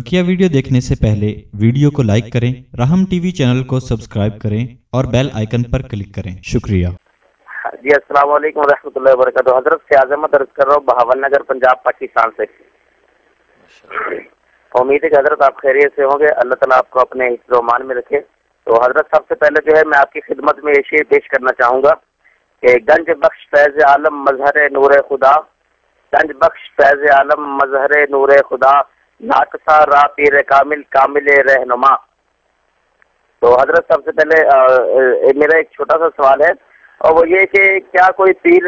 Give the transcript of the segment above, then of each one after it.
बकिया वीडियो देखने से पहले वीडियो को लाइक करें राहम टीवी चैनल को सब्सक्राइब करें और बेल आइकन पर क्लिक करें शुक्रिया जी अस्सलाम वालेकुम हजरत से आजम दर्ज कर रहा हूँ बहावल नगर पंजाब पाकिस्तान से तो उम्मीद है कि हजरत आप खैरियत से होंगे अल्लाह तला आपको अपने हिफ्जमान में रखे तो हजरत सबसे पहले जो है मैं आपकी खिदमत में ये पेश करना चाहूंगा कि गंज बख्श फैज़ आलम मजहर नूर खुदा गंज बख्श फैज़ आलम मजहर नूर खुदा नाकसा रा पीर कामिल कामिल रहनुमा तो हजरत सबसे पहले आ, मेरा एक छोटा सा सवाल है और वो ये कि क्या कोई पीर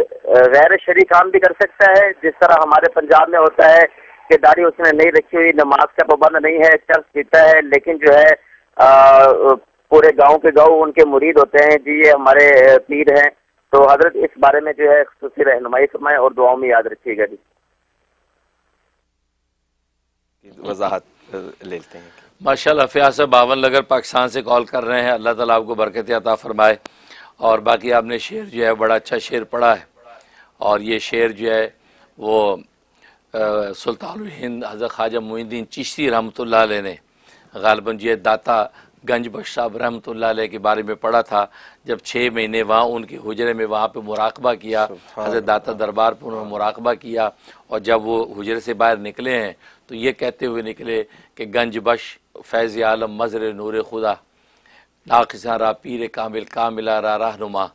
गैर शरी काम भी कर सकता है जिस तरह हमारे पंजाब में होता है कि दाढ़ी उसने नहीं रखी हुई नमाज का पाबंद नहीं है चर्च पीता है लेकिन जो है आ, पूरे गांव के गांव उनके मुरीद होते हैं जी ये हमारे पीर हैं तो हजरत इस बारे में जो है खुशी रहनुमाई समय और दुआओं में याद रखिएगा जी वजाहत लेते हैं फ़िया साहब बावन लगर पाकिस्तान से कॉल कर रहे हैं अल्लाह ताला आपको बरकत अता फ़रमाए और बाकी आपने शेर जो है बड़ा अच्छा शेर पढ़ा है और ये शेर जो है वो सुल्तान हिंद हज़र ख्वाजा मुहिद्दीन चिश्ती रहमत ने गालबा जो है दाता गंज बख्श साहब रहमत के बारे में पढ़ा था जब छः महीने वहाँ उनके हुजरे में वहाँ पर मुराकबा किया हज़रत दाता दरबार पर उन्होंने मुराकबा किया और जब वो हुजरे से बाहर निकले हैं तो ये कहते हुए निकले कि गंज बश फैज़ आलम मज़र नूर खुदा नाकसारा पीर कामिल कामिला रा रहनुमा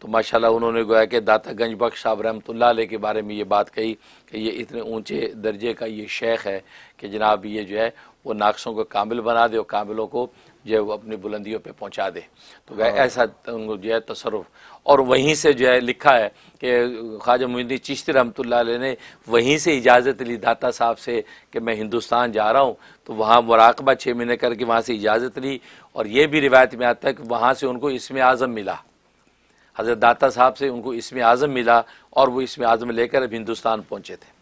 तो माशाल्लाह उन्होंने गोया कि दाता गंज बख्श साहब रहमतुल्ला के बारे में ये बात कही कि ये इतने ऊंचे दर्जे का ये शेख है कि जनाब ये जो है वो नाक्सों को काबिल बना दे और काबिलों को जो है वो अपनी बुलंदियों पे पहुंचा दे तो हाँ। ऐसा उनको जो है तसरफ और वहीं से जो है लिखा है कि ख्वाजा मुहिद्दीन चिश्ती रहमत ने वहीं से इजाज़त ली दाता साहब से कि मैं हिंदुस्तान जा रहा हूँ तो वहाँ मुराकबा छः महीने करके वहाँ से इजाज़त ली और ये भी रिवायत में आता है कि वहाँ से उनको इसमें आज़म मिला हज़रत दाता साहब से उनको इसमें आज़म मिला और वो इसमें आज़म लेकर अब हिंदुस्तान पहुँचे थे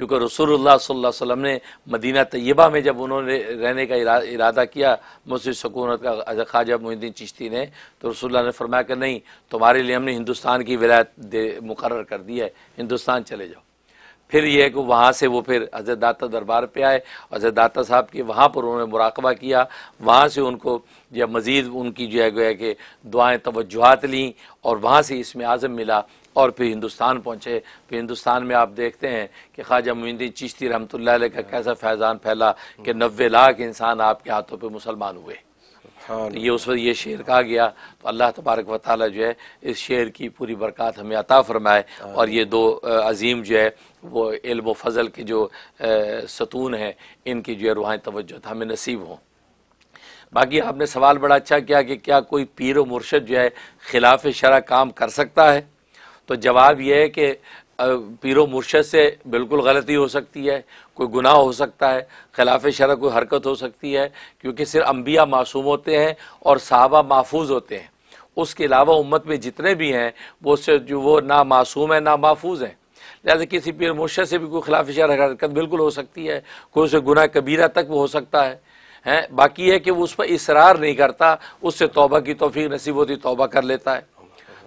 क्योंकि रसोल्ला सल्लल्लाहु ने मदीना तय्यबा में जब उन्होंने रहने का इरा, इरादा किया मुस्लिम सकूनत का ख्वाजा मोहिद्दीन चिश्ती ने तो रसोल्ला ने फरमाया कि नहीं तुम्हारे लिए हमने हिंदुस्तान की विलायत मुकर कर दी है हिंदुस्तान चले जाओ फिर यह है कि वहाँ से वो फिर अजय दाता दरबार पे आए हजरत दाता साहब के वहाँ पर उन्होंने मुराकबा किया वहाँ से उनको जब मज़ीद उनकी जो है गोया कि दुआएँ तोजुहत लीं और वहाँ से इसमें आज़म मिला और फिर हिंदुस्तान पहुँचे फिर हिंदुस्तान में आप देखते हैं कि ख्वाजा मुहिद्दीन चिश्ती रहमत का हाँ। कैसा फैज़ान फैला कि नबे लाख इंसान आपके हाथों पर मुसलमान हुए तो ये उस वक्त ये शेर कहा गया तो अल्लाह तबारक व ताली जो है इस शेर की पूरी बरक़ात हमें अता फ़रमाए और ये दो अजीम जो है वो इल्म फ़ज़ल के जो सतून हैं इनकी जो है रूहानी तवज्जो हमें नसीब हों बाकी आपने सवाल बड़ा अच्छा किया कि क्या कोई पीर व मुर्शद जो है खिलाफ शरा काम कर सकता है तो जवाब यह है कि पीरो मुर्शद से बिल्कुल गलती हो सकती है कोई गुनाह हो सकता है खिलाफ शरा कोई हरकत हो सकती है क्योंकि सिर्फ अम्बिया मासूम होते हैं और साहबा महफूज होते हैं उसके अलावा उम्मत में जितने भी हैं वो से जो वो ना मासूम है ना महफूज हैं लिहाजा किसी पीर मुर्शद से भी कोई खिलाफ शरा हरकत बिल्कुल हो सकती है कोई उसे गुनाह कबीरा तक भी हो सकता है हैं बाकी है कि वो उस पर इसरार नहीं करता उससे तोबा की तोफ़ी नसीब होती तोबा कर लेता है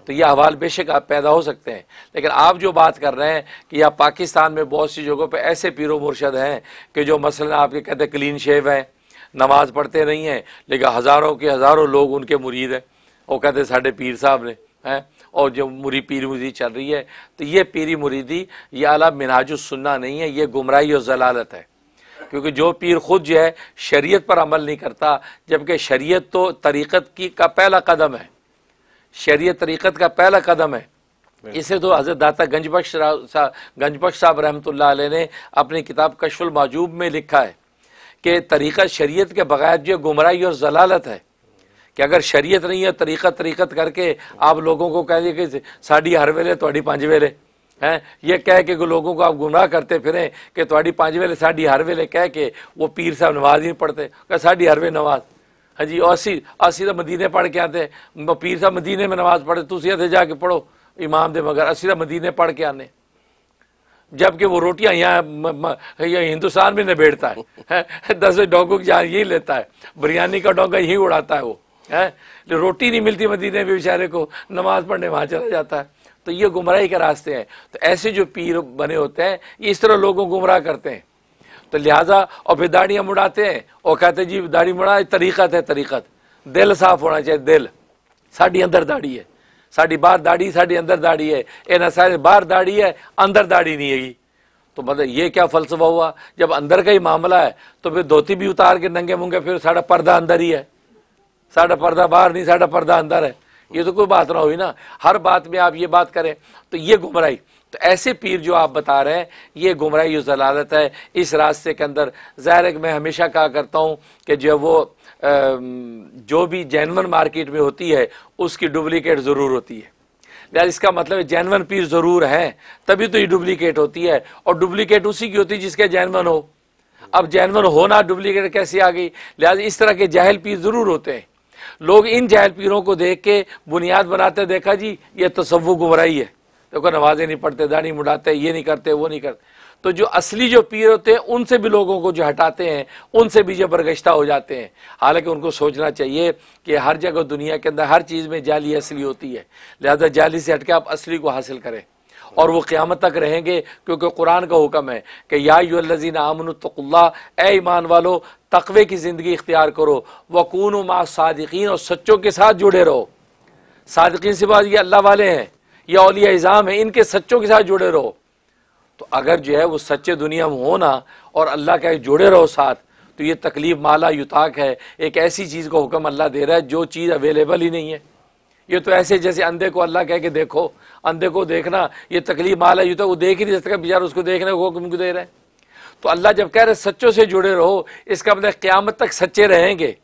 तो ये अहवाल बेशक आप पैदा हो सकते हैं लेकिन आप जो बात कर रहे हैं कि आप पाकिस्तान में बहुत सी जगहों पर ऐसे पीरो मुर्शद हैं कि जो मसला आपके कहते क्लीन शेव हैं नमाज पढ़ते नहीं हैं लेकिन हज़ारों के हज़ारों लोग उनके मुरीद हैं वो कहते साढ़े पीर साहब ने हैं और जो मुरी पीर मुरीदी चल रही है तो ये पीरी मुरीदी ये अला मिनाजुसन्ना नहीं है ये गुमराही और जलालत है क्योंकि जो पीर खुद जो है शरीयत पर अमल नहीं करता जबकि शरीयत तो तरीक़त की का पहला कदम है शरीय तरीक़त का पहला कदम है इसे तो हज़रत दाता गंजबख्श गंजबख्श साहब रहमत ने अपनी किताब कशुल माजूब में लिखा है कि तरीक़ा शरीयत के बगैर जो गुमराही और जलालत है कि अगर शरीयत नहीं है तरीक़ा तरीक़त करके आप लोगों को कह दिए कि साढ़ी हर वेले थोड़ी पाँच वेले हैं ये कह के लोगों को आप गुमराह करते फिरें कि थोड़ी पाँच वेले साढ़ी हर वेले कह के वो पीर साहब नमाज नहीं पढ़ते साढ़ी हर वे नमाज हाँ जी असी असी तो मदीने पढ़ के आते पीर साहब मदीने में नमाज पढ़े तुम इतने जाके पढ़ो इमाम दे मगर असी तो मदीने पढ़ के आने जबकि वो रोटियां यहाँ हिंदुस्तान में नबेड़ता है, है दस डोंगों की जहाँ यहीं लेता है बिरयानी का डोंगा यहीं उड़ाता है वो है तो रोटी नहीं मिलती मदीने में बेचारे को नमाज पढ़ने वहाँ चला जाता है तो ये गुमराही के रास्ते हैं तो ऐसे जो पीर बने होते हैं इस तरह लोगों को गुमराह करते हैं तो लिहाजा और फिर दाढ़ियाँ मुड़ाते हैं और कहते हैं जी दाढ़ी मुड़ा तरीक़त है तरीक़त दिल साफ़ होना चाहिए दिल साड़ी अंदर दाढ़ी है साड़ी बाहर दाढ़ी साड़ी अंदर दाढ़ी है इन्हें सारे बाहर दाढ़ी है अंदर दाढ़ी नहीं हैगी तो मतलब ये क्या फलसफा हुआ जब अंदर का ही मामला है तो फिर धोती भी उतार के नंगे मुंगे फिर साढ़ा पर्दा अंदर ही है साढ़ा पर्दा बाहर नहीं साढ़ा पर्दा अंदर है ये तो कोई बात ना हुई ना हर बात में आप ये बात करें तो ये गुमराही तो ऐसे पीर जो आप बता रहे हैं ये गुमराही जलालत है इस रास्ते के अंदर ज़ाहिर है कि मैं हमेशा कहा करता हूँ कि जो वो जो भी जैनवन मार्केट में होती है उसकी डुप्लिकेट ज़रूर होती है यार इसका मतलब जैनवन पीर ज़रूर है तभी तो ये डुप्लिकेट होती है और डुप्लिकेट उसी की होती है जिसके जैनवन हो अब जैनवन होना डुप्लीकेट कैसे आ गई लिहाजा इस तरह के जहल पीर ज़रूर होते हैं लोग इन जहल पीरों को देख के बुनियाद बनाते देखा जी ये तसवु गुमराही है देखो नमाजें नहीं पढ़ते दाढ़ी मुड़ाते ये नहीं करते वो नहीं करते तो जो असली जो पीर होते हैं उनसे भी लोगों को जो हटाते हैं उनसे भी जो बरगश्ता हो जाते हैं हालांकि उनको सोचना चाहिए कि हर जगह दुनिया के अंदर हर चीज़ में जाली असली होती है लिहाजा जाली से हटके आप असली को हासिल करें और वो क़्यामत तक रहेंगे क्योंकि कुरान का हुक्म है कि याजीन आमन ए ईमान वालो तकवे की ज़िंदगी इख्तियार करो वकून मा सादकिन और सच्चों के साथ जुड़े रहो सादकिन से बात ये अल्लाह वाले हैं ये अलिया इज़ाम है इनके सच्चों के साथ जुड़े रहो तो अगर जो है वो सच्चे दुनिया में हो ना और अल्लाह के जुड़े रहो साथ तो ये तकलीफ माला युताक है एक ऐसी चीज़ का हुक्म अल्लाह दे रहा है जो चीज़ अवेलेबल ही नहीं है ये तो ऐसे जैसे अंधे को अल्लाह कह के देखो अंधे को देखना ये तकलीफ माला युता वो देख ही नहीं सकता बेचारा उसको देखने को हुक्म दे रहे हैं तो अल्लाह जब कह रहे सच्चों से जुड़े रहो इसका मतलब क़्यामत तक सच्चे रहेंगे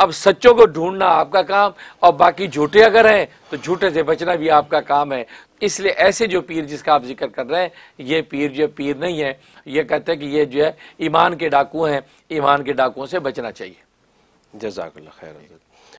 अब सच्चों को ढूंढना आपका काम और बाकी झूठे अगर हैं तो झूठे से बचना भी आपका काम है इसलिए ऐसे जो पीर जिसका आप जिक्र कर रहे हैं ये पीर जो पीर नहीं है ये कहते हैं कि ये जो है ईमान के डाकू हैं ईमान के डाकुओं से बचना चाहिए जजाक खैर